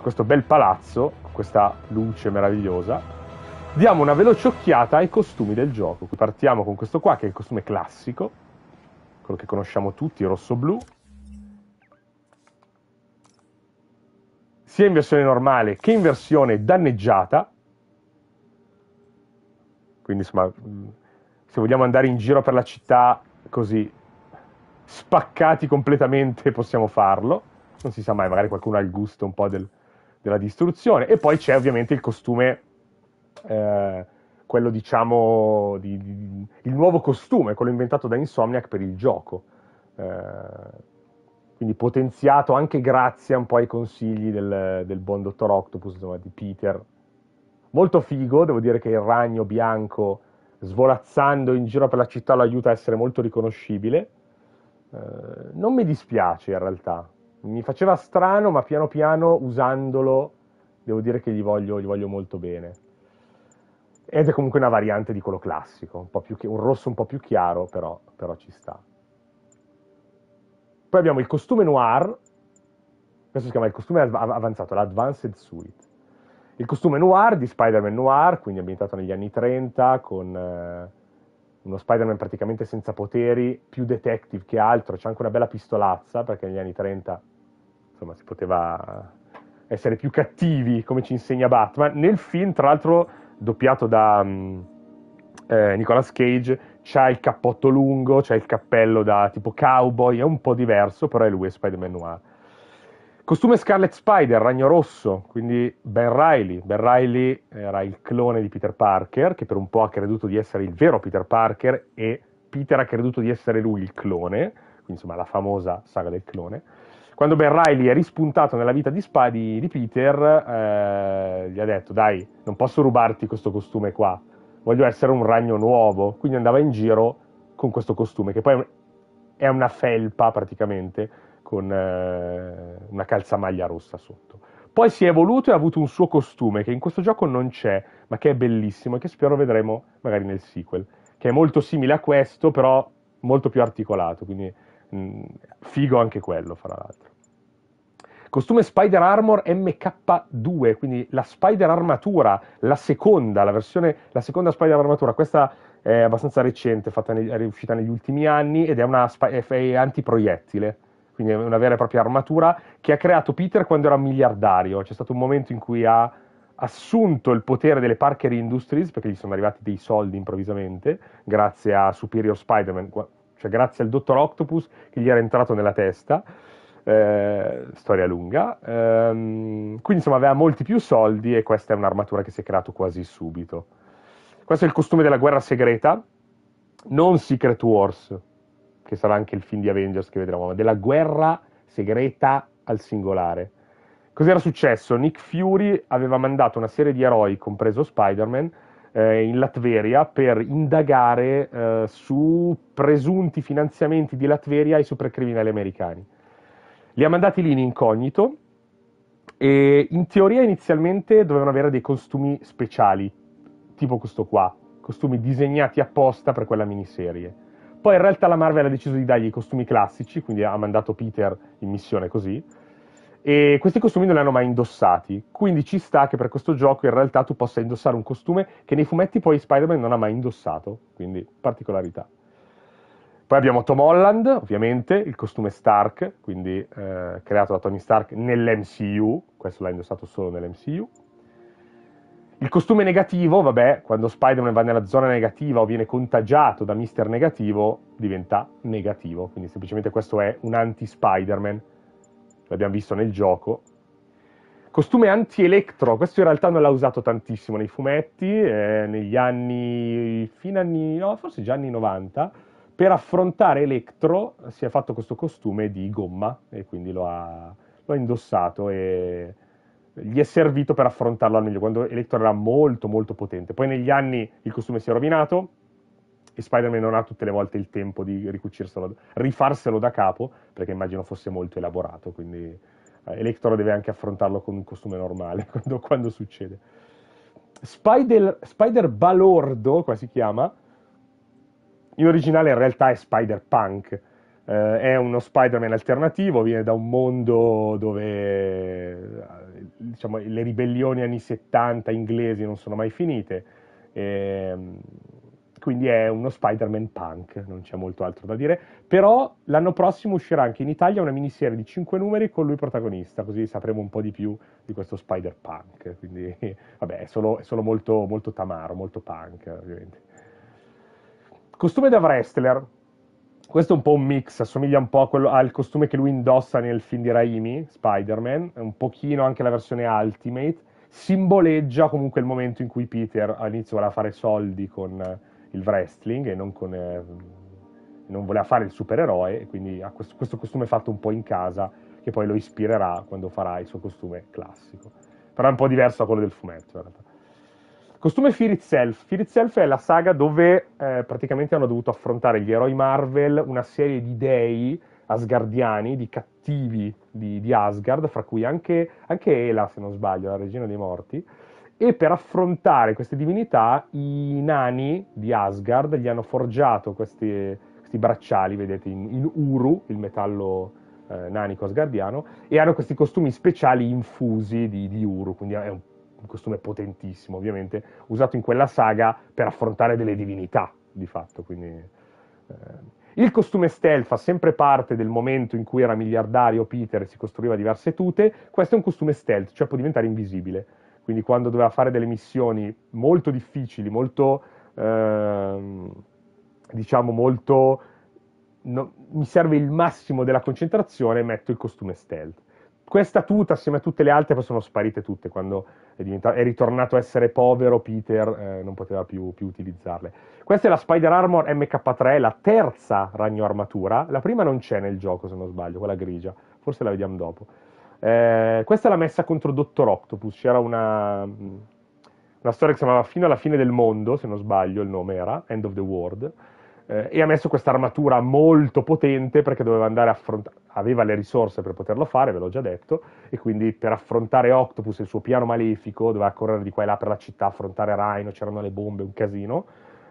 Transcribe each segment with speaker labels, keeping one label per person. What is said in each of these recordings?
Speaker 1: questo bel palazzo, con questa luce meravigliosa, diamo una veloce occhiata ai costumi del gioco. Partiamo con questo qua, che è il costume classico, quello che conosciamo tutti, rosso-blu. Sia in versione normale che in versione danneggiata. Quindi, insomma, se vogliamo andare in giro per la città così spaccati completamente possiamo farlo. Non si sa mai, magari qualcuno ha il gusto un po' del, della distruzione. E poi c'è ovviamente il costume, eh, quello diciamo, di, di, il nuovo costume, quello inventato da Insomniac per il gioco. Eh, quindi potenziato anche grazie un po' ai consigli del, del buon dottor Octopus, insomma, di Peter. Molto figo, devo dire che il ragno bianco svolazzando in giro per la città lo aiuta a essere molto riconoscibile. Eh, non mi dispiace in realtà, mi faceva strano, ma piano piano usandolo devo dire che gli voglio, gli voglio molto bene. Ed è comunque una variante di quello classico, un, più, un rosso un po' più chiaro, però, però, ci sta. Poi abbiamo il costume noir, questo si chiama il costume avanzato, l'Advanced Suite. Il costume noir di Spider-Man noir, quindi ambientato negli anni 30, con eh, uno Spider-Man praticamente senza poteri, più detective che altro, c'è anche una bella pistolazza, perché negli anni 30 insomma si poteva essere più cattivi come ci insegna Batman. Nel film tra l'altro doppiato da mm, eh, Nicolas Cage c'ha il cappotto lungo, c'ha il cappello da tipo cowboy, è un po' diverso però è lui è Spider-Man Noir. Costume Scarlet Spider, ragno rosso, quindi Ben Riley. Ben Riley era il clone di Peter Parker, che per un po' ha creduto di essere il vero Peter Parker e Peter ha creduto di essere lui il clone, quindi insomma la famosa saga del clone. Quando Ben Riley è rispuntato nella vita di, Sp- di, di Peter, eh, gli ha detto: Dai, non posso rubarti questo costume qua, voglio essere un ragno nuovo. Quindi andava in giro con questo costume, che poi è una felpa praticamente, con eh, una calzamaglia rossa sotto. Poi si è evoluto e ha avuto un suo costume che in questo gioco non c'è, ma che è bellissimo e che spero vedremo magari nel sequel, che è molto simile a questo, però molto più articolato. Quindi mh, mm, figo anche quello, fra l'altro. Costume Spider Armor MK2, quindi la Spider Armatura, la seconda, la versione, la seconda Spider Armatura, questa è abbastanza recente, neg- è uscita negli ultimi anni ed è una sp- è antiproiettile, quindi è una vera e propria armatura che ha creato Peter quando era miliardario. C'è stato un momento in cui ha assunto il potere delle Parker Industries, perché gli sono arrivati dei soldi improvvisamente, grazie a Superior Spider-Man, cioè grazie al dottor Octopus che gli era entrato nella testa, eh, storia lunga, ehm, quindi insomma aveva molti più soldi e questa è un'armatura che si è creata quasi subito. Questo è il costume della guerra segreta, non Secret Wars, che sarà anche il film di Avengers che vedremo, ma della guerra segreta al singolare. Cos'era successo? Nick Fury aveva mandato una serie di eroi, compreso Spider-Man, eh, in Latveria per indagare eh, su presunti finanziamenti di Latveria ai supercriminali americani. Li ha mandati lì in incognito e in teoria inizialmente dovevano avere dei costumi speciali, tipo questo qua, costumi disegnati apposta per quella miniserie. Poi in realtà la Marvel ha deciso di dargli i costumi classici, quindi ha mandato Peter in missione così, e questi costumi non li hanno mai indossati, quindi ci sta che per questo gioco in realtà tu possa indossare un costume che nei fumetti poi Spider-Man non ha mai indossato, quindi particolarità. Poi abbiamo Tom Holland, ovviamente, il costume Stark, quindi eh, creato da Tony Stark nell'MCU, questo l'ha indossato solo nell'MCU. Il costume negativo, vabbè, quando Spider-Man va nella zona negativa o viene contagiato da Mister Negativo, diventa negativo, quindi semplicemente questo è un anti-Spider-Man l'abbiamo visto nel gioco. Costume anti-electro, questo in realtà non l'ha usato tantissimo nei fumetti, eh, negli anni, fino anni, no, forse già anni 90, per affrontare Electro si è fatto questo costume di gomma e quindi lo ha, lo ha indossato e gli è servito per affrontarlo al meglio, quando Electro era molto molto potente. Poi negli anni il costume si è rovinato, e Spider-Man non ha tutte le volte il tempo di ricucirselo, rifarselo da capo, perché immagino fosse molto elaborato, quindi eh, Electro deve anche affrontarlo con un costume normale quando, quando succede. Spider, Spider Balordo, qua si chiama, in originale in realtà è Spider Punk, eh, è uno Spider-Man alternativo, viene da un mondo dove eh, diciamo, le ribellioni anni 70 inglesi non sono mai finite. E, ehm, quindi è uno Spider-Man punk, non c'è molto altro da dire. Però l'anno prossimo uscirà anche in Italia una miniserie di 5 numeri con lui protagonista, così sapremo un po' di più di questo Spider-Punk. Quindi, vabbè, è solo, è solo molto, molto, tamaro, molto punk, ovviamente. Costume da wrestler. Questo è un po' un mix, assomiglia un po' quello, al costume che lui indossa nel film di Raimi, Spider-Man, un pochino anche la versione Ultimate, simboleggia comunque il momento in cui Peter all'inizio voleva fare soldi con, il wrestling e non, con, eh, non voleva fare il supereroe, quindi ha questo, questo, costume fatto un po' in casa che poi lo ispirerà quando farà il suo costume classico. Però è un po' diverso da quello del fumetto in realtà. Costume Fear Itself. Fear Itself è la saga dove eh, praticamente hanno dovuto affrontare gli eroi Marvel una serie di dei asgardiani, di cattivi di, di Asgard, fra cui anche, anche Ela, se non sbaglio, la regina dei morti, e per affrontare queste divinità, i nani di Asgard gli hanno forgiato questi, questi bracciali, vedete, in, in, Uru, il metallo eh, nanico asgardiano, e hanno questi costumi speciali infusi di, di Uru, quindi è un, un costume potentissimo, ovviamente, usato in quella saga per affrontare delle divinità, di fatto. Quindi, eh. Il costume stealth fa sempre parte del momento in cui era miliardario Peter e si costruiva diverse tute. Questo è un costume stealth, cioè può diventare invisibile quindi quando doveva fare delle missioni molto difficili, molto, ehm, diciamo, molto, no, mi serve il massimo della concentrazione, metto il costume stealth. Questa tuta, assieme a tutte le altre, poi sono sparite tutte, quando è, è ritornato a essere povero, Peter eh, non poteva più, più utilizzarle. Questa è la Spider Armor MK3, la terza ragno armatura, la prima non c'è nel gioco se non sbaglio, quella grigia, forse la vediamo dopo. Eh, questa è la messa contro Dottor Octopus, c'era una, una, storia che si chiamava Fino alla fine del mondo, se non sbaglio il nome era, End of the World, eh, e ha messo questa armatura molto potente perché doveva andare a affrontare, aveva le risorse per poterlo fare, ve l'ho già detto, e quindi per affrontare Octopus e il suo piano malefico doveva correre di qua e là per la città, affrontare Rhino, c'erano le bombe, un casino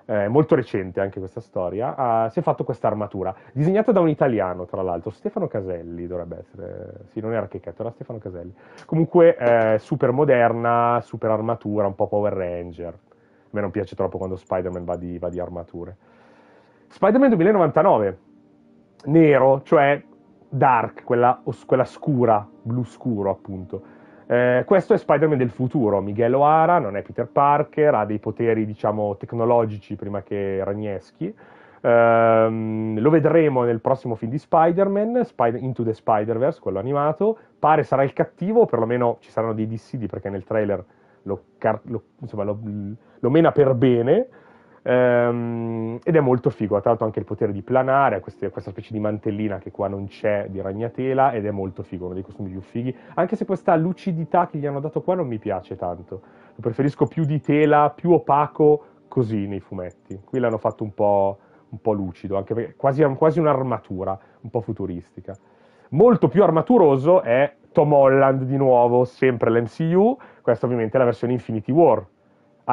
Speaker 1: eh, molto recente anche questa storia, ah, si è fatto questa armatura, disegnata da un italiano, tra l'altro, Stefano Caselli dovrebbe essere, sì, non era Checchetto, era Stefano Caselli. Comunque, eh, super moderna, super armatura, un po' Power Ranger. A me non piace troppo quando Spider-Man va di, va di armature. Spider-Man 2099, nero, cioè dark, quella, os, quella scura, blu scuro appunto eh, questo è Spider-Man del futuro, Miguel O'Hara, non è Peter Parker, ha dei poteri diciamo tecnologici prima che Ragneschi. Um, lo vedremo nel prossimo film di Spider-Man, Spider- Into the Spider-Verse, quello animato. Pare sarà il cattivo, o perlomeno ci saranno dei dissidi perché nel trailer lo, car- lo, insomma, lo, lo mena per bene. Ehm, ed è molto figo, ha tra l'altro anche il potere di planare, ha queste, questa specie di mantellina che qua non c'è di ragnatela ed è molto figo, uno dei costumi più fighi, anche se questa lucidità che gli hanno dato qua non mi piace tanto, lo preferisco più di tela, più opaco così nei fumetti, qui l'hanno fatto un po', un po lucido, anche perché quasi, quasi un'armatura, un po' futuristica. Molto più armaturoso è Tom Holland di nuovo, sempre l'MCU, questa ovviamente è la versione Infinity War,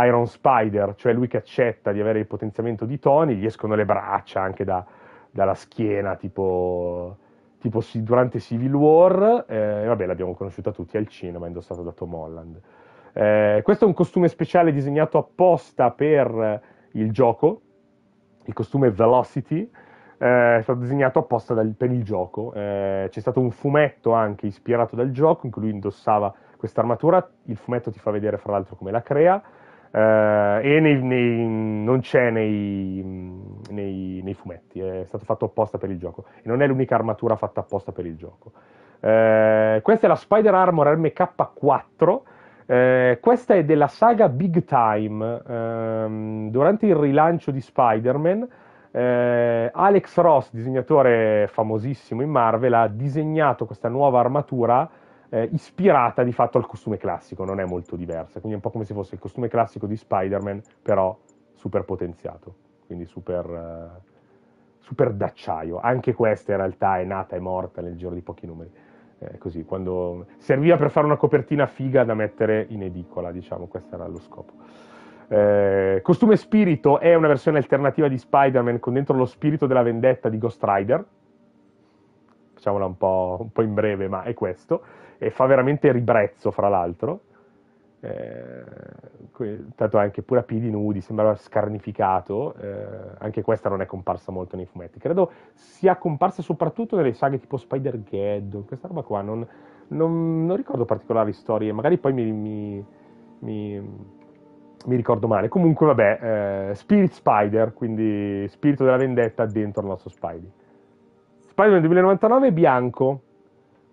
Speaker 1: Iron Spider, cioè lui che accetta di avere il potenziamento di Tony, gli escono le braccia anche da, dalla schiena, tipo, tipo durante Civil War, eh, e vabbè l'abbiamo conosciuta tutti al cinema, indossato da Tom Holland. Eh, questo è un costume speciale disegnato apposta per il gioco, il costume Velocity, eh, è stato disegnato apposta dal, per il gioco. Eh, c'è stato un fumetto anche ispirato dal gioco in cui lui indossava questa armatura. Il fumetto ti fa vedere, fra l'altro, come la crea. Uh, e nei, nei, non c'è nei, nei, fumetti, è stato fatto apposta per il gioco. E non è l'unica armatura fatta apposta per il gioco. Uh, questa è la Spider Armor MK4. Uh, eh, questa è della saga Big Time. Ehm, durante il rilancio di Spider-Man, Alex Ross, disegnatore famosissimo in Marvel, ha disegnato questa nuova armatura eh, ispirata di fatto al costume classico, non è molto diversa, quindi è un po' come se fosse il costume classico di Spider-Man, però super potenziato, quindi super, eh, super d'acciaio. Anche questa in realtà è nata e morta nel giro di pochi numeri. Eh, così, quando serviva per fare una copertina figa da mettere in edicola, diciamo, questo era lo scopo. Eh, costume Spirito è una versione alternativa di Spider-Man con dentro lo spirito della vendetta di Ghost Rider, facciamola un po', un po', in breve, ma è questo, e fa veramente ribrezzo, fra l'altro. Eh, tanto anche pure a piedi nudi sembrava scarnificato, eh, anche questa non è comparsa molto nei fumetti. Credo sia comparsa soprattutto nelle saghe tipo Spider-Gheddon, questa roba qua. Non, non, non, ricordo particolari storie, magari poi mi, mi, mi mi ricordo male. Comunque, vabbè, eh, Spirit Spider, quindi spirito della vendetta dentro il nostro Spidey. Spider-Man 2099 è bianco.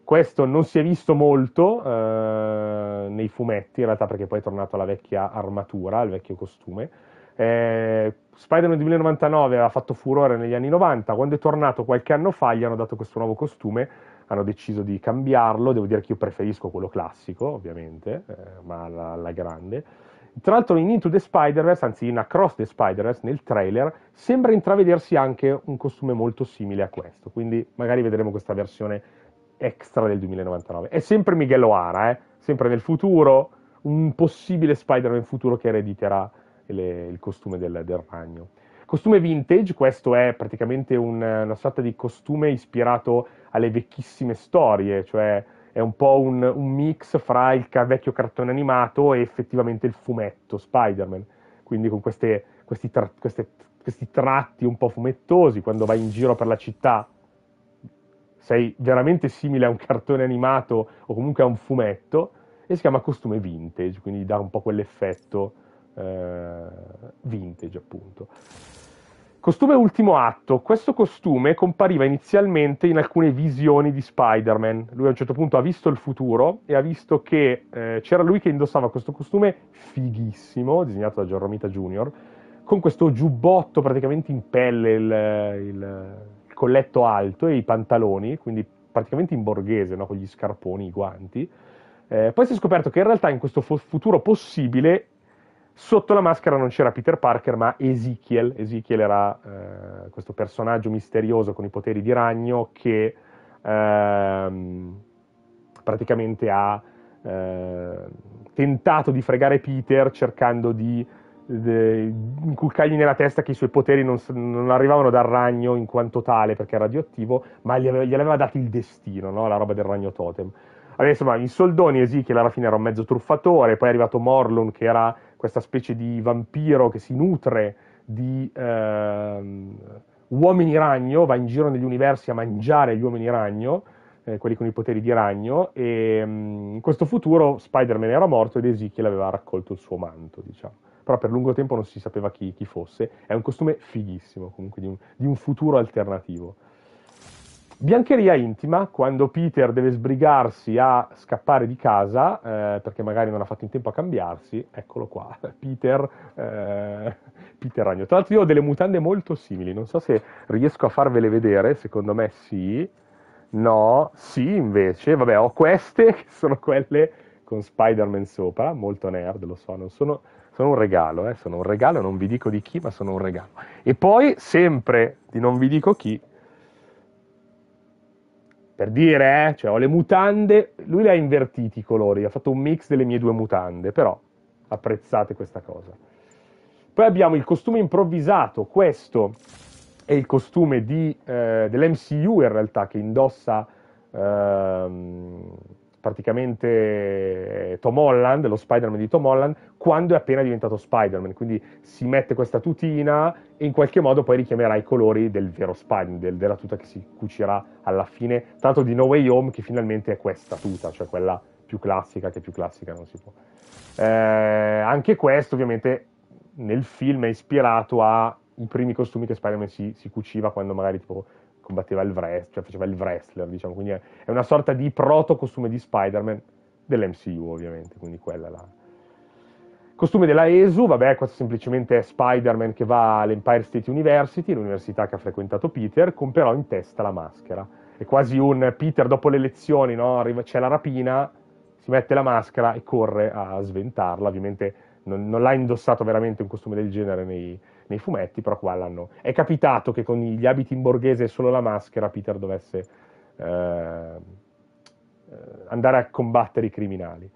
Speaker 1: Questo non si è visto molto eh, nei fumetti, in realtà, perché poi è tornato alla vecchia armatura, al vecchio costume. Eh, Spider-Man 2099 aveva fatto furore negli anni 90, quando è tornato qualche anno fa gli hanno dato questo nuovo costume, hanno deciso di cambiarlo, devo dire che io preferisco quello classico ovviamente, eh, ma alla, alla grande. Tra l'altro in Into the Spider-Verse, anzi in Across the Spider-Verse, nel trailer, sembra intravedersi anche un costume molto simile a questo, quindi magari vedremo questa versione extra del 2099. È sempre Miguel O'Hara, eh? sempre nel futuro, un possibile Spider-Man futuro che erediterà le, il costume del, del, ragno. Costume vintage, questo è praticamente un, una sorta di costume ispirato alle vecchissime storie, cioè è un po' un, un mix fra il vecchio cartone animato e effettivamente il fumetto Spider-Man, quindi con queste, questi, tra, queste, questi tratti un po' fumettosi, quando vai in giro per la città sei veramente simile a un cartone animato o comunque a un fumetto, e si chiama costume vintage, quindi dà un po' quell'effetto eh, vintage appunto. Costume ultimo atto. Questo costume compariva inizialmente in alcune visioni di Spider-Man. Lui a un certo punto ha visto il futuro e ha visto che eh, c'era lui che indossava questo costume fighissimo, disegnato da John Romita Jr., con questo giubbotto praticamente in pelle, il, il, il colletto alto e i pantaloni, quindi praticamente in borghese, no? con gli scarponi, i guanti. Eh, poi si è scoperto che in realtà in questo futuro possibile Sotto la maschera non c'era Peter Parker, ma Ezekiel. Ezekiel era eh, questo personaggio misterioso con i poteri di ragno che ehm, praticamente ha eh, tentato di fregare Peter cercando di inculcargli nella testa che i suoi poteri non, non, arrivavano dal ragno in quanto tale perché era radioattivo, ma gliel'aveva gli aveva dati il destino, no? la roba del ragno totem. Allora, insomma, in soldoni Ezekiel alla fine era un mezzo truffatore, poi è arrivato Morlun che era questa specie di vampiro che si nutre di ehm, uomini ragno, va in giro negli universi a mangiare gli uomini ragno, eh, quelli con i poteri di ragno, e mh, mm, in questo futuro Spider-Man era morto ed Ezekiel aveva raccolto il suo manto, diciamo. Però per lungo tempo non si sapeva chi, chi fosse, è un costume fighissimo comunque di un, di un futuro alternativo. Biancheria intima, quando Peter deve sbrigarsi a scappare di casa, eh, perché magari non ha fatto in tempo a cambiarsi, eccolo qua, Peter, eh, Peter Ragno. Tra l'altro io ho delle mutande molto simili, non so se riesco a farvele vedere, secondo me sì, no, sì invece, vabbè ho queste che sono quelle con Spider-Man sopra, molto nerd, lo so, non sono, sono un regalo, eh, sono un regalo, non vi dico di chi, ma sono un regalo. E poi, sempre di non vi dico chi, per dire, eh, cioè ho le mutande, lui le ha invertiti i colori, ha fatto un mix delle mie due mutande, però apprezzate questa cosa. Poi abbiamo il costume improvvisato, questo è il costume di, eh, dell'MCU in realtà che indossa ehm, praticamente eh, Tom Holland, lo Spider-Man di Tom Holland, quando è appena diventato Spider-Man, quindi si mette questa tutina e in qualche modo poi richiamerà i colori del vero Spider-Man, del, della tuta che si cucirà alla fine, tanto di No Way Home che finalmente è questa tuta, cioè quella più classica che più classica non si può. Eh, anche questo ovviamente nel film è ispirato ai primi costumi che Spider-Man si, si cuciva quando magari tipo combatteva il wrestler, cioè faceva il wrestler, diciamo, quindi è, una sorta di proto-costume di Spider-Man dell'MCU ovviamente, quindi quella è Costume della ESU, vabbè, questo semplicemente è Spider-Man che va all'Empire State University, l'università che ha frequentato Peter, con però in testa la maschera. È quasi un Peter dopo le lezioni, no? Arriva, c'è la rapina, si mette la maschera e corre a sventarla. Ovviamente non, non l'ha indossato veramente un costume del genere nei, nei fumetti, però qua l'hanno... È capitato che con gli abiti in borghese e solo la maschera Peter dovesse eh, eh andare a combattere i criminali.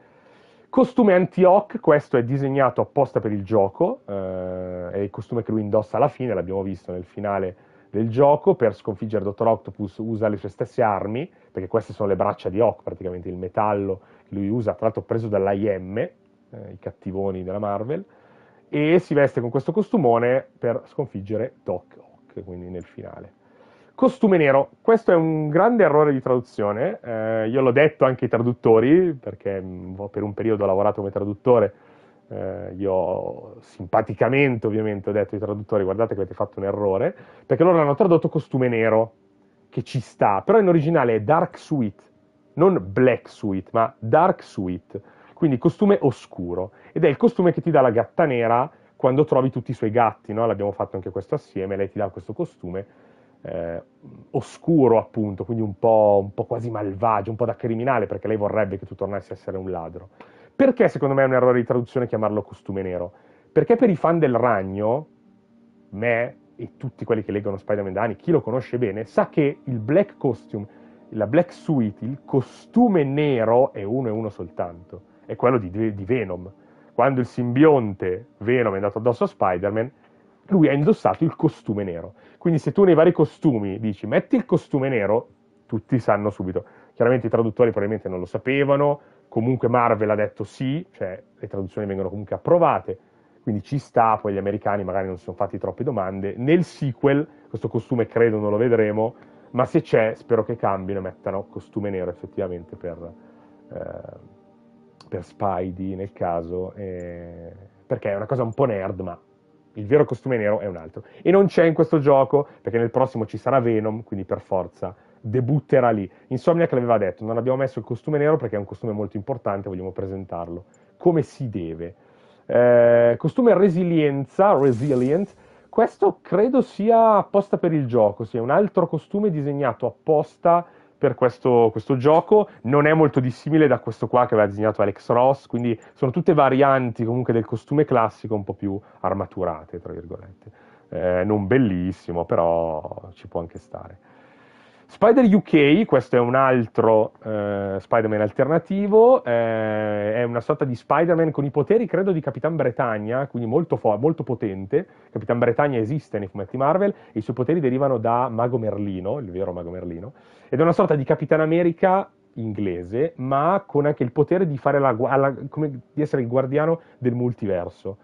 Speaker 1: Costume anti-hoc, questo è disegnato apposta per il gioco, eh, è il costume che lui indossa alla fine, l'abbiamo visto nel finale del gioco, per sconfiggere Dottor Octopus usa le sue stesse armi, perché queste sono le braccia di Ock, praticamente il metallo che lui usa, tra l'altro preso dall'IM, eh, i cattivoni della Marvel, e si veste con questo costumone per sconfiggere Doc Ock, quindi nel finale. Costume nero, questo è un grande errore di traduzione, eh, io l'ho detto anche ai traduttori, perché mh, mm, per un periodo ho lavorato come traduttore, eh, io simpaticamente ovviamente ho detto ai traduttori guardate che avete fatto un errore, perché loro hanno tradotto costume nero, che ci sta, però in originale è Dark suit, non Black suit, ma Dark suit. Quindi costume oscuro, ed è il costume che ti dà la gatta nera quando trovi tutti i suoi gatti, no? l'abbiamo fatto anche questo assieme, lei ti dà questo costume eh, oscuro appunto, quindi un po', un po' quasi malvagio, un po' da criminale, perché lei vorrebbe che tu tornassi a essere un ladro. Perché secondo me è un errore di traduzione chiamarlo costume nero? Perché per i fan del ragno, me e tutti quelli che leggono Spider-Man da anni, chi lo conosce bene, sa che il black costume, la black suite, il costume nero è uno e uno soltanto è quello di, di Venom. Quando il simbionte Venom è andato addosso a Spider-Man, lui ha indossato il costume nero. Quindi se tu nei vari costumi dici metti il costume nero, tutti sanno subito. Chiaramente i traduttori probabilmente non lo sapevano, comunque Marvel ha detto sì, cioè le traduzioni vengono comunque approvate, quindi ci sta, poi gli americani magari non si sono fatti troppe domande. Nel sequel, questo costume credo non lo vedremo, ma se c'è spero che cambino e mettano costume nero effettivamente per... Eh, per Spidey nel caso, eh, perché è una cosa un po' nerd, ma il vero costume nero è un altro. E non c'è in questo gioco, perché nel prossimo ci sarà Venom, quindi per forza debutterà lì. Insomnia che l'aveva detto, non abbiamo messo il costume nero perché è un costume molto importante, vogliamo presentarlo come si deve. Eh, costume resilienza, resilient, questo credo sia apposta per il gioco, sia un altro costume disegnato apposta per questo, questo, gioco, non è molto dissimile da questo qua che aveva disegnato Alex Ross, quindi sono tutte varianti comunque del costume classico un po' più armaturate, tra virgolette. Eh, non bellissimo, però ci può anche stare. Spider UK, questo è un altro eh, Spider-Man alternativo, eh, è una sorta di Spider-Man con i poteri, credo, di Capitan Bretagna, quindi molto, fo- molto potente. Capitan Bretagna esiste nei fumetti Marvel e i suoi poteri derivano da Mago Merlino, il vero Mago Merlino, ed è una sorta di Capitan America inglese, ma con anche il potere di, la gu- alla, di essere il guardiano del multiverso.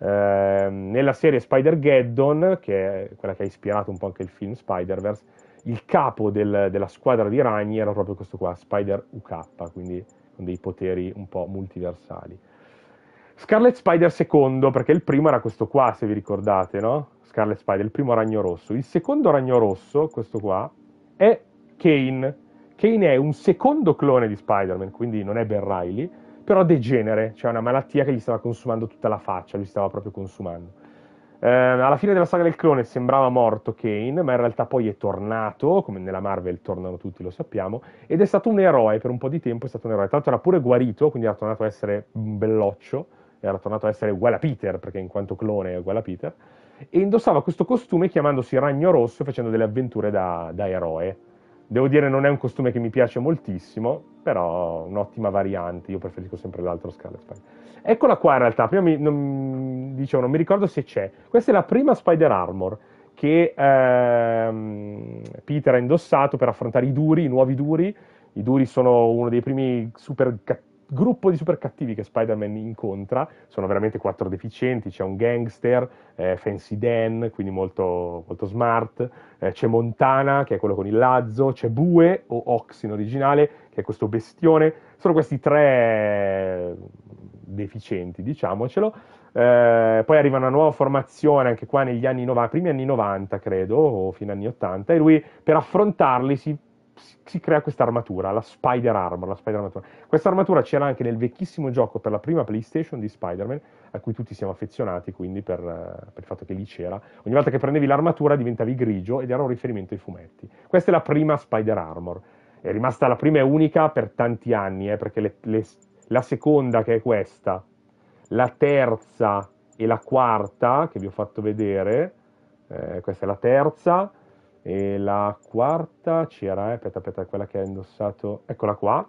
Speaker 1: Eh, nella serie Spider-Geddon, che è quella che ha ispirato un po' anche il film Spider-Verse, il capo del, della squadra di ragni era proprio questo qua, Spider UK, quindi con dei poteri un po' multiversali. Scarlet Spider secondo, perché il primo era questo qua, se vi ricordate, no? Scarlet Spider, il primo ragno rosso. Il secondo ragno rosso, questo qua, è Kane. Kane è un secondo clone di Spider-Man, quindi non è Ben Riley, però degenere, cioè una malattia che gli stava consumando tutta la faccia, gli stava proprio consumando. Eh, alla fine della saga del clone sembrava morto Kane, ma in realtà poi è tornato, come nella Marvel tornano tutti, lo sappiamo, ed è stato un eroe per un po' di tempo, è stato un eroe. Tra l'altro era pure guarito, quindi era tornato a essere un belloccio, era tornato a essere uguale a Peter, perché in quanto clone è uguale a Peter, e indossava questo costume chiamandosi Ragno Rosso e facendo delle avventure da, da eroe Devo dire non è un costume che mi piace moltissimo, però un'ottima variante, io preferisco sempre l'altro Scarlet Spider. Eccola qua in realtà, prima mi, non, dicevo, non mi ricordo se c'è. Questa è la prima Spider Armor che ehm, Peter ha indossato per affrontare i duri, i nuovi duri. I duri sono uno dei primi super cattivi gruppo di super cattivi che Spider-Man incontra, sono veramente quattro deficienti, c'è un gangster, eh, Fancy Dan, quindi molto, molto smart, eh, c'è Montana, che è quello con il lazzo, c'è Bue, o Ox in originale, che è questo bestione, sono questi tre deficienti, diciamocelo. Eh, poi arriva una nuova formazione, anche qua negli anni 90, primi anni 90 credo, o fino agli anni 80, e lui per affrontarli si si crea questa armatura, la Spider Armor, la Spider Armatura. Questa armatura c'era anche nel vecchissimo gioco per la prima PlayStation di Spider-Man, a cui tutti siamo affezionati, quindi per, eh, per il fatto che lì c'era. Ogni volta che prendevi l'armatura diventavi grigio ed era un riferimento ai fumetti. Questa è la prima Spider Armor. È rimasta la prima e unica per tanti anni, eh, perché le, le, la seconda che è questa, la terza e la quarta che vi ho fatto vedere, eh, questa è la terza, e la quarta c'era, eh, aspetta, aspetta, quella che ha indossato, eccola qua.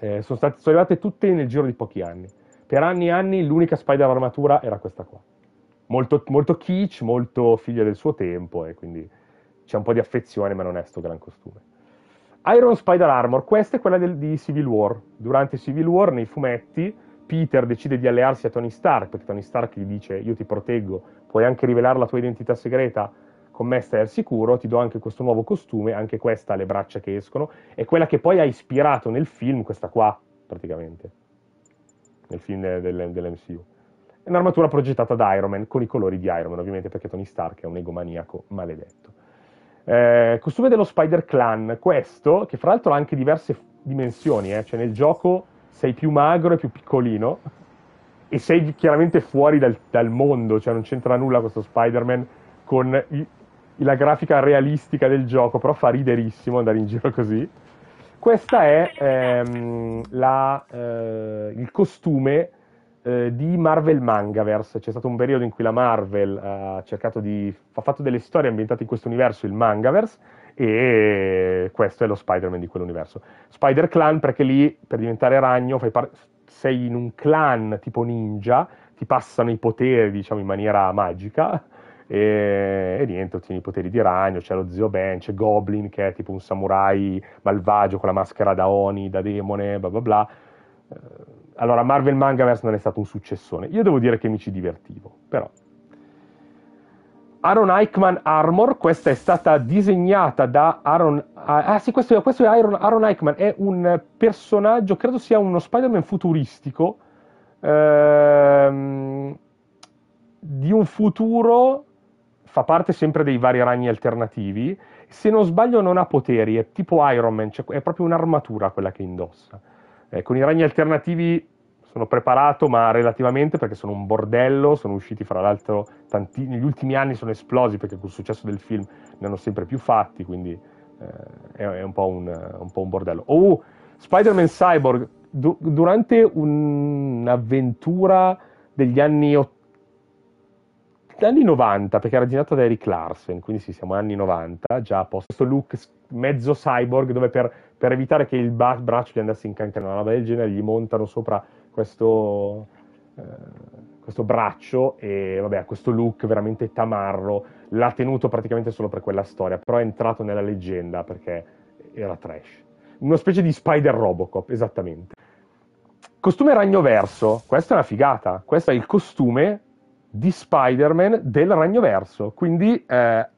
Speaker 1: Eh, sono, state, sono arrivate tutte nel giro di pochi anni. Per anni e anni l'unica Spider armatura era questa qua. Molto, molto kitsch, molto figlia del suo tempo, e eh, quindi c'è un po' di affezione, ma non è sto gran costume. Iron Spider Armor, questa è quella del, di Civil War. Durante Civil War, nei fumetti, Peter decide di allearsi a Tony Stark, perché Tony Stark gli dice io ti proteggo, puoi anche rivelare la tua identità segreta con me stai al sicuro, ti do anche questo nuovo costume, anche questa ha le braccia che escono, è quella che poi ha ispirato nel film, questa qua, praticamente, nel film del, dell'MCU. È un'armatura progettata da Iron Man, con i colori di Iron Man, ovviamente perché Tony Stark è un egomaniaco maledetto. Eh, costume dello Spider Clan, questo, che fra l'altro ha anche diverse dimensioni, eh? cioè nel gioco sei più magro e più piccolino, e sei chiaramente fuori dal, dal mondo, cioè non c'entra nulla questo Spider-Man con la grafica realistica del gioco, però fa riderissimo andare in giro così. Questa è ehm, la, eh, il costume eh, di Marvel Mangaverse. C'è stato un periodo in cui la Marvel ha cercato di... ha fatto delle storie ambientate in questo universo, il Mangaverse, e questo è lo Spider-Man di quell'universo. Spider Clan perché lì per diventare ragno par- sei in un clan tipo ninja, ti passano i poteri diciamo in maniera magica e, e, niente, ottieni i poteri di ragno, c'è lo zio Ben, c'è Goblin che è tipo un samurai malvagio con la maschera da Oni, da demone, bla bla bla. Eh, allora, Marvel Mangaverse non è stato un successone. Io devo dire che mi ci divertivo, però. Aaron Eichmann Armor, questa è stata disegnata da Aaron... Ah, ah sì, questo, questo è Aaron, Aaron Eichmann, è un personaggio, credo sia uno Spider-Man futuristico, ehm, di un futuro fa parte sempre dei vari ragni alternativi. Se non sbaglio, non ha poteri, è tipo Iron Man, cioè è proprio un'armatura quella che indossa. Eh, con i ragni alternativi sono preparato, ma relativamente perché sono un bordello, sono usciti fra l'altro tanti, negli ultimi anni sono esplosi perché col successo del film ne hanno sempre più fatti, quindi eh, è, è un, po un, un, po' un, bordello. Oh, Spider-Man Cyborg, du- durante un'avventura degli anni 80 anni 90, perché era girato da Eric Larsen, quindi sì, siamo anni 90, già a posto. Questo look mezzo cyborg, dove per, per evitare che il ba- braccio gli andasse in cancro, una roba del genere, gli montano sopra questo, eh, questo braccio e vabbè, questo look veramente tamarro. L'ha tenuto praticamente solo per quella storia, però è entrato nella leggenda perché era trash. Una specie di Spider Robocop, esattamente. Costume ragno verso, questa è una figata. Questo è il costume di Spider-Man del Regno Verso, quindi eh,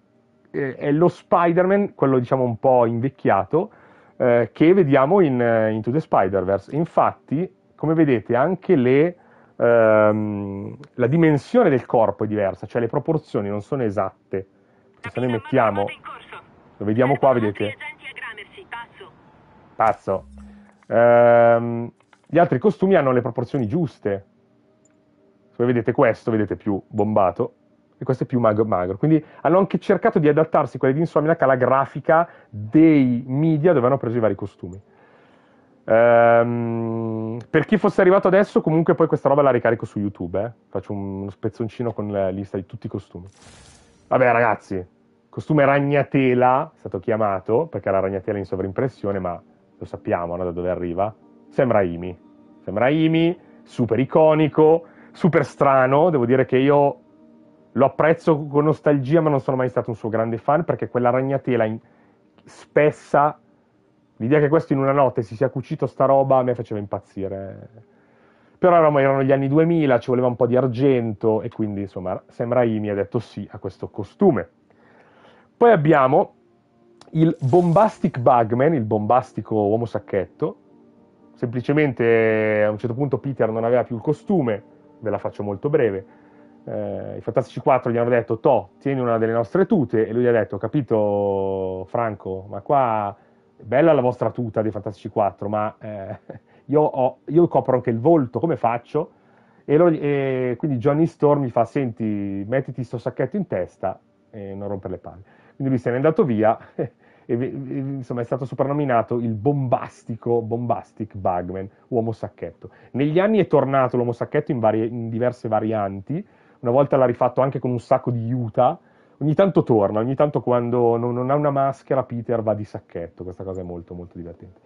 Speaker 1: è lo Spider-Man, quello diciamo un po' invecchiato, eh, che vediamo in eh, Into the Spider-Verse. Infatti, come vedete, anche le, ehm, la dimensione del corpo è diversa, cioè le proporzioni non sono esatte. Se noi mettiamo... Lo vediamo qua, vedete. Pazzo. Ehm, gli altri costumi hanno le proporzioni giuste, se voi vedete questo, vedete più bombato, e questo è più magro, magro. Quindi hanno anche cercato di adattarsi quelli di Insomniac alla grafica dei media dove hanno preso i vari costumi. Ehm, per chi fosse arrivato adesso, comunque poi questa roba la ricarico su YouTube. Eh. Faccio uno spezzoncino con la lista di tutti i costumi. Vabbè, ragazzi, costume ragnatela è stato chiamato perché era ragnatela in sovrimpressione, ma lo sappiamo no, da dove arriva. Sembra Imi. Sembra Imi, super iconico super strano, devo dire che io lo apprezzo con nostalgia, ma non sono mai stato un suo grande fan perché quella ragnatela in... spessa, l'idea che questo in una notte si sia cucito sta roba a me faceva impazzire. Però erano gli anni 2000, ci voleva un po' di argento e quindi insomma Sam Raimi ha detto sì a questo costume. Poi abbiamo il Bombastic Bugman, il bombastico uomo sacchetto. Semplicemente a un certo punto Peter non aveva più il costume, ve la faccio molto breve. Eh, I Fantastici 4 gli hanno detto, Toh, tieni una delle nostre tute, e lui gli ha detto, capito Franco, ma qua è bella la vostra tuta dei Fantastici 4, ma eh, io, ho, io copro anche il volto, come faccio? E, lo, e, quindi Johnny Storm gli fa, senti, mettiti sto sacchetto in testa e non rompere le palle. Quindi lui se n'è andato via e, insomma è stato soprannominato il bombastico, bombastic Bugman, uomo sacchetto. Negli anni è tornato l'uomo sacchetto in, varie, in diverse varianti, una volta l'ha rifatto anche con un sacco di Utah, ogni tanto torna, ogni tanto quando non, non, ha una maschera Peter va di sacchetto, questa cosa è molto molto divertente.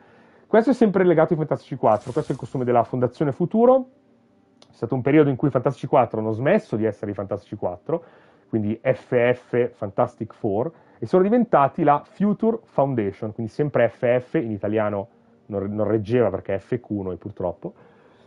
Speaker 1: Questo è sempre legato ai Fantastici 4, questo è il costume della Fondazione Futuro, è stato un periodo in cui i Fantastici 4 hanno smesso di essere i Fantastici 4, quindi FF Fantastic Four, e sono diventati la Future Foundation, quindi sempre FF, in italiano non, non reggeva perché FQ noi purtroppo.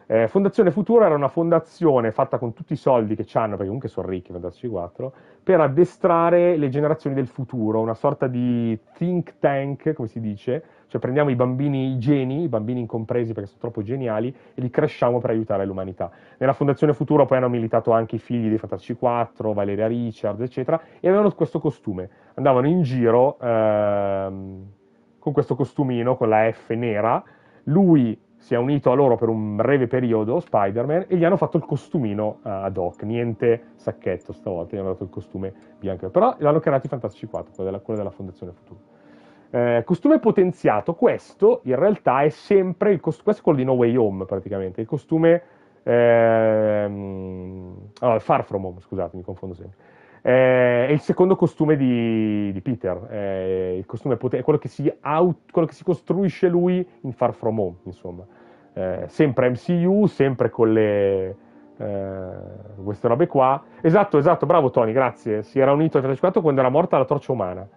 Speaker 1: Eh, fondazione Futura era una fondazione fatta con tutti i soldi che hanno, perché comunque sono ricchi, Fantastici 4, per addestrare le generazioni del futuro, una sorta di think tank, come si dice, cioè prendiamo i bambini geni, i bambini incompresi perché sono troppo geniali, e li cresciamo per aiutare l'umanità. Nella Fondazione Futura poi hanno militato anche i figli dei Fataci 4, Valeria Richard, eccetera, e avevano questo costume. Andavano in giro ehm, con questo costumino, con la F nera, lui si è unito a loro per un breve periodo, Spider-Man, e gli hanno fatto il costumino eh, ad hoc, niente sacchetto stavolta, gli hanno dato il costume bianco, però l'hanno creato i Fantastici 4, quello della, quello della Fondazione Futura. Eh, costume potenziato, questo in realtà è sempre il costume, questo è quello di No Way Home praticamente, il costume, ehm, oh, Far From Home, scusate, mi confondo sempre. Eh, è il secondo costume di, di Peter, eh, il costume è quello che, si out, quello che si costruisce lui in Far From Home, insomma. Eh, sempre MCU, sempre con le, eh, queste robe qua. Esatto, esatto, bravo Tony, grazie. Si era unito al 34 quando era morta la torcia umana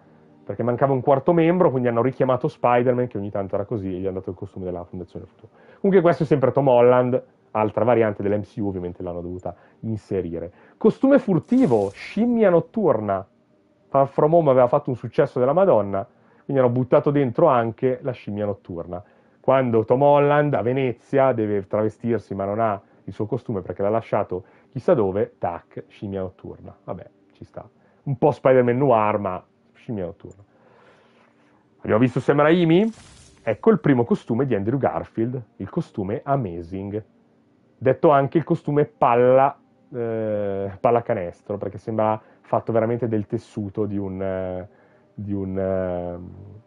Speaker 1: perché mancava un quarto membro, quindi hanno richiamato Spider-Man, che ogni tanto era così, e gli è andato il costume della Fondazione Futuro. Comunque questo è sempre Tom Holland, altra variante dell'MCU, ovviamente l'hanno dovuta inserire. Costume furtivo, scimmia notturna, Far From Home aveva fatto un successo della Madonna, quindi hanno buttato dentro anche la scimmia notturna. Quando Tom Holland a Venezia deve travestirsi ma non ha il suo costume perché l'ha lasciato chissà dove, tac, scimmia notturna. Vabbè, ci sta. Un po' Spider-Man noir, ma Scimmia notturna. Abbiamo visto Sam Raimi? Ecco il primo costume di Andrew Garfield, il costume Amazing, detto anche il costume palla, eh, pallacanestro, perché sembra fatto veramente del tessuto di, un, eh, di, un, eh,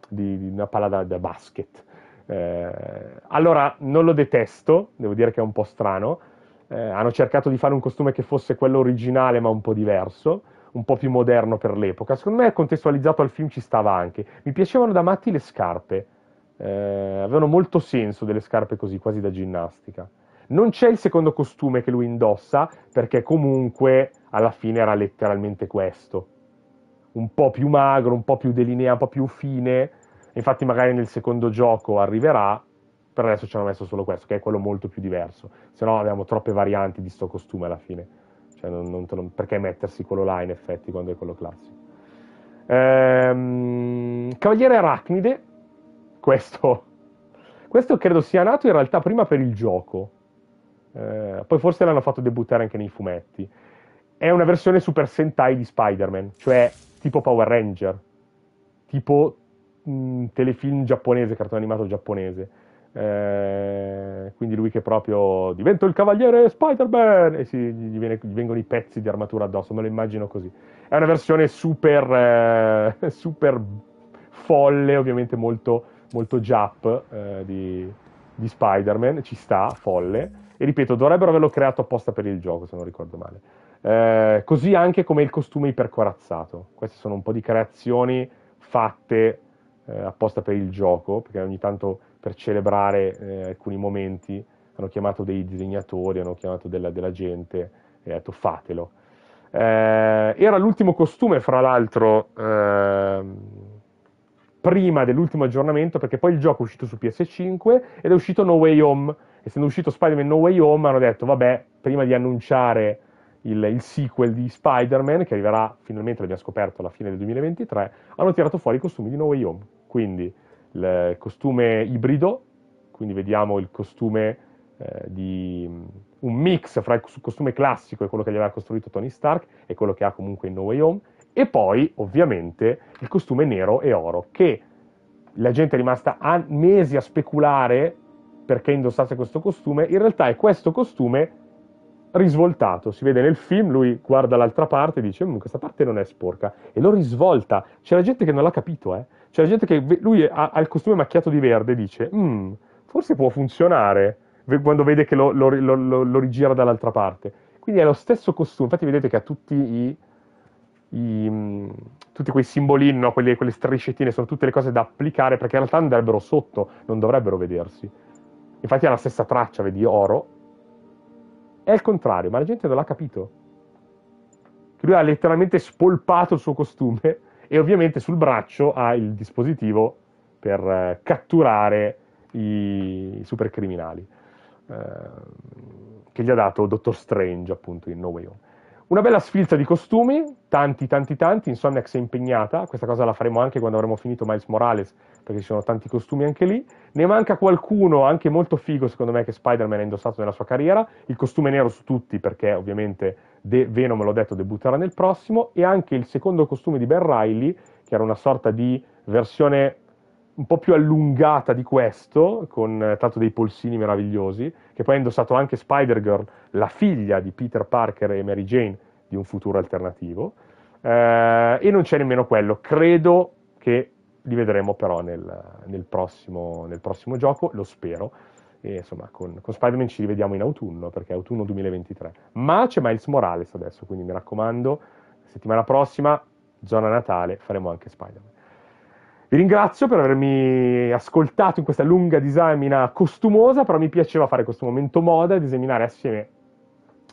Speaker 1: di, di una palla da, da basket. Eh, allora, non lo detesto, devo dire che è un po' strano. Eh, hanno cercato di fare un costume che fosse quello originale ma un po' diverso un po' più moderno per l'epoca. Secondo me, contestualizzato al film, ci stava anche. Mi piacevano da matti le scarpe. Eh, avevano molto senso delle scarpe così, quasi da ginnastica. Non c'è il secondo costume che lui indossa, perché comunque alla fine era letteralmente questo. Un po' più magro, un po' più delineato, un po' più fine. Infatti, magari nel secondo gioco arriverà. Per adesso ci hanno messo solo questo, che è quello molto più diverso. Se no, abbiamo troppe varianti di sto costume alla fine. Cioè non, non lo, perché mettersi quello là in effetti quando è quello classico? Ehm, Cavaliere Arachnide, questo, questo credo sia nato in realtà prima per il gioco, eh, poi forse l'hanno fatto debuttare anche nei fumetti. È una versione Super Sentai di Spider-Man, cioè tipo Power Ranger, tipo mh, mm, telefilm giapponese, cartone animato giapponese eh, quindi lui che proprio divento il cavaliere Spider-Man e si, gli, viene, gli, vengono i pezzi di armatura addosso, me lo immagino così. È una versione super, eh, super folle, ovviamente molto, molto jap eh, di, di Spider-Man, ci sta, folle. E ripeto, dovrebbero averlo creato apposta per il gioco, se non ricordo male. Eh, così anche come il costume ipercorazzato. Queste sono un po' di creazioni fatte eh, apposta per il gioco, perché ogni tanto per celebrare eh, alcuni momenti, hanno chiamato dei disegnatori, hanno chiamato della, della gente e hanno detto fatelo. Eh, era l'ultimo costume, fra l'altro, eh, prima dell'ultimo aggiornamento, perché poi il gioco è uscito su PS5 ed è uscito No Way Home. Essendo uscito Spider-Man No Way Home, hanno detto, vabbè, prima di annunciare il, il sequel di Spider-Man, che arriverà finalmente, l'abbiamo scoperto, alla fine del 2023, hanno tirato fuori i costumi di No Way Home. Quindi il costume ibrido, quindi vediamo il costume eh, di mm, un mix fra il costume classico e quello che gli aveva costruito Tony Stark e quello che ha comunque in No Way Home e poi ovviamente il costume nero e oro che la gente è rimasta mesi a speculare perché indossasse questo costume, in realtà è questo costume risvoltato, si vede nel film, lui guarda l'altra parte e dice questa parte non è sporca e lo risvolta, c'è la gente che non l'ha capito, eh? c'è la gente che lui ha, ha il costume macchiato di verde e dice mm, forse può funzionare quando vede che lo, lo, lo, lo, rigira dall'altra parte, quindi è lo stesso costume, infatti vedete che ha tutti i, i mm, tutti quei simbolini, no? quelle, quelle striscettine, sono tutte le cose da applicare perché in realtà andrebbero sotto, non dovrebbero vedersi. Infatti ha la stessa traccia, vedi, oro, è il contrario, ma la gente non l'ha capito. Che lui ha letteralmente spolpato il suo costume e ovviamente sul braccio ha il dispositivo per eh, catturare i supercriminali eh, che gli ha dato Dottor Strange appunto in No Way Home. Una bella sfilza di costumi, tanti, tanti, tanti. Insomniac si è impegnata. Questa cosa la faremo anche quando avremo finito Miles Morales, perché ci sono tanti costumi anche lì. Ne manca qualcuno, anche molto figo, secondo me, che Spider-Man ha indossato nella sua carriera. Il costume nero su tutti, perché ovviamente De- Venom, l'ho detto, debutterà nel prossimo. E anche il secondo costume di Ben Riley, che era una sorta di versione un po' più allungata di questo, con eh, tanto dei polsini meravigliosi, che poi ha indossato anche Spider-Girl, la figlia di Peter Parker e Mary Jane di un futuro alternativo. Eh, e non c'è nemmeno quello. Credo che li vedremo però nel, nel, prossimo, nel prossimo, gioco, lo spero. E, insomma, con, con Spider-Man ci rivediamo in autunno, perché è autunno 2023. Ma c'è Miles Morales adesso, quindi mi raccomando, settimana prossima, zona Natale, faremo anche Spider-Man. Vi ringrazio per avermi ascoltato in questa lunga disamina costumosa, però mi piaceva fare questo momento moda ed esaminare assieme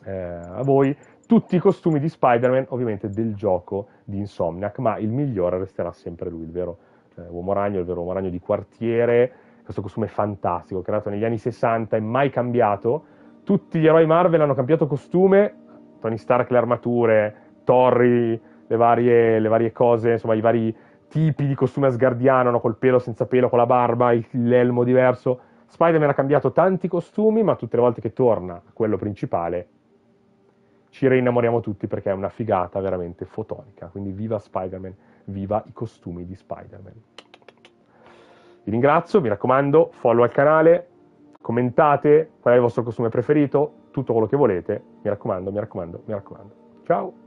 Speaker 1: eh, a voi tutti i costumi di Spider-Man, ovviamente del gioco di Insomniac, ma il migliore resterà sempre lui, il vero eh, uomo ragno, il vero uomo ragno di quartiere, questo costume fantastico, creato negli anni 60 e mai cambiato. Tutti gli eroi Marvel hanno cambiato costume, Tony Stark le armature, Torri, le varie, le varie cose, insomma i vari tipi di costume asgardiano, no? col pelo, senza pelo, con la barba, l'elmo diverso. Spider-Man ha cambiato tanti costumi, ma tutte le volte che torna a quello principale ci reinnamoriamo tutti perché è una figata veramente fotonica. Quindi viva Spider-Man, viva i costumi di Spider-Man. Vi ringrazio, mi raccomando, follow al canale, commentate qual è il vostro costume preferito, tutto quello che volete. Mi raccomando, mi raccomando, mi raccomando. Ciao!